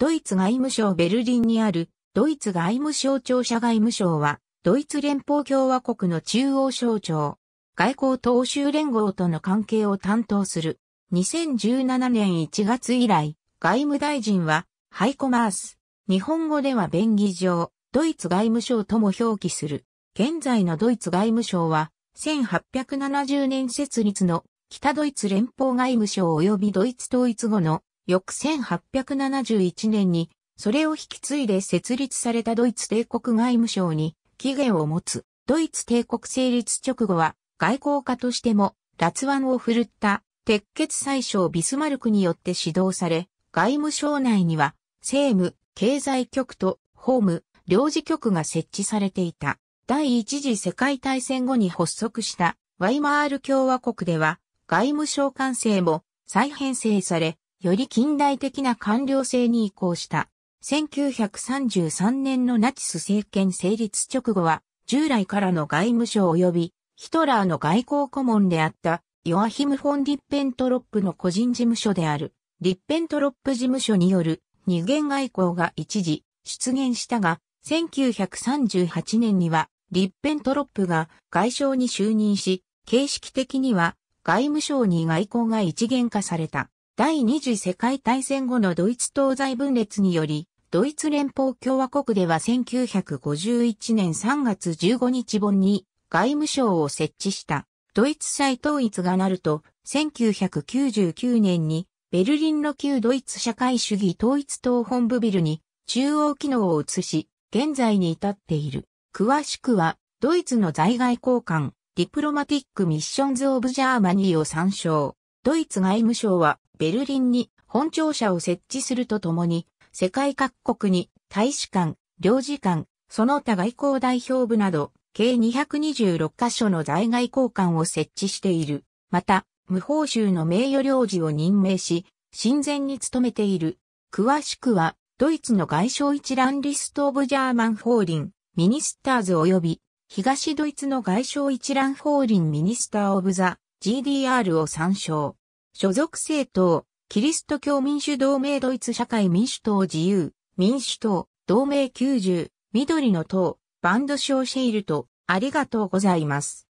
ドイツ外務省ベルリンにある、ドイツ外務省庁舎外務省は、ドイツ連邦共和国の中央省庁、外交と欧州連合との関係を担当する。2017年1月以来、外務大臣は、ハイコマース。日本語では便宜上、ドイツ外務省とも表記する。現在のドイツ外務省は、1870年設立の北ドイツ連邦外務省及びドイツ統一後の翌1871年に、それを引き継いで設立されたドイツ帝国外務省に期限を持つ、ドイツ帝国成立直後は、外交家としても、脱腕を振るった鉄血宰相ビスマルクによって指導され、外務省内には、政務、経済局と法務、領事局が設置されていた。第一次世界大戦後に発足したワイマール共和国では、外務省官制も再編成され、より近代的な官僚制に移行した。1933年のナチス政権成立直後は、従来からの外務省及び、ヒトラーの外交顧問であった、ヨアヒム・フォン・リッペントロップの個人事務所である、リッペントロップ事務所による二元外交が一時出現したが、1938年にはリッペントロップが外相に就任し、形式的には外務省に外交が一元化された。第二次世界大戦後のドイツ東西分裂により、ドイツ連邦共和国では1951年3月15日本に外務省を設置した。ドイツ再統一がなると、1999年にベルリンの旧ドイツ社会主義統一党本部ビルに中央機能を移し、現在に至っている。詳しくは、ドイツの在外交換、ディプロマティック・ミッションズ・オブ・ジャーマニーを参照。ドイツ外務省はベルリンに本庁舎を設置するとともに、世界各国に大使館、領事館、その他外交代表部など、計226カ所の在外交官を設置している。また、無報酬の名誉領事を任命し、親善に努めている。詳しくは、ドイツの外相一覧リスト・オブ・ジャーマン・法輪、ミニスターズ及び、東ドイツの外相一覧法輪ミニスター・オブ・ザ・ GDR を参照。所属政党、キリスト教民主同盟ドイツ社会民主党自由、民主党、同盟90、緑の党、バンドショーシェイルと、ありがとうございます。